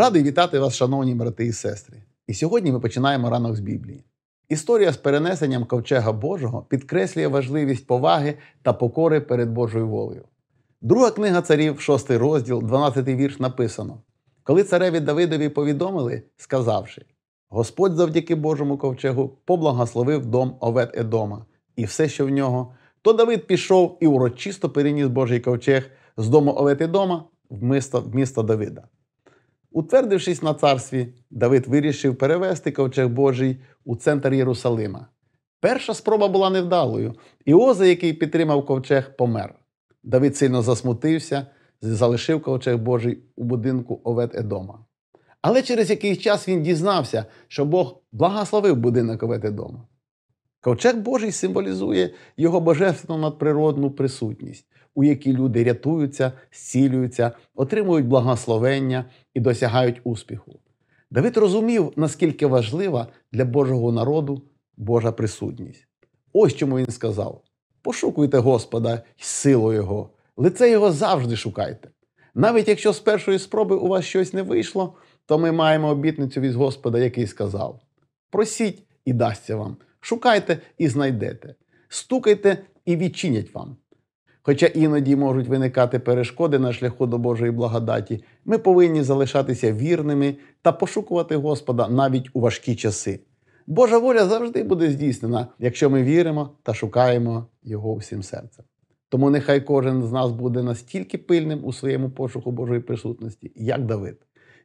Радий вітати вас, шановні брати і сестри. І сьогодні ми починаємо ранок з Біблії. Історія з перенесенням ковчега Божого підкреслює важливість поваги та покори перед Божою волею. Друга книга царів, 6 розділ, 12 вірш, написано: Коли цареві Давидові повідомили, сказавши: Господь завдяки Божому ковчегу поблагословив дом Овет Едома і все, що в нього, то Давид пішов і урочисто переніс Божий ковчег з дому Овет Едома в місто, в місто Давида. Утвердившись на царстві, Давид вирішив перевести ковчег Божий у центр Єрусалима. Перша спроба була невдалою, і Оза, який підтримав ковчег, помер. Давид сильно засмутився, залишив ковчег Божий у будинку Овет Едома. Але через якийсь час він дізнався, що Бог благословив будинок Овет Едома. Ковчег Божий символізує його божественну надприродну присутність, у якій люди рятуються, зцілюються, отримують благословення і досягають успіху. Давид розумів, наскільки важлива для Божого народу Божа присутність. Ось чому він сказав: пошукуйте Господа й силу Його, лице Його завжди шукайте. Навіть якщо з першої спроби у вас щось не вийшло, то ми маємо обітницю від Господа, який сказав: просіть і дасться вам. Шукайте і знайдете, стукайте і відчинять вам. Хоча іноді можуть виникати перешкоди на шляху до Божої благодаті, ми повинні залишатися вірними та пошукувати Господа навіть у важкі часи. Божа воля завжди буде здійснена, якщо ми віримо та шукаємо Його всім серцем. Тому нехай кожен з нас буде настільки пильним у своєму пошуку Божої присутності, як Давид.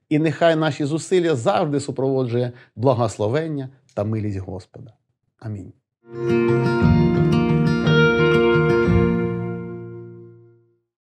І нехай наші зусилля завжди супроводжує благословення та милість Господа. Amém.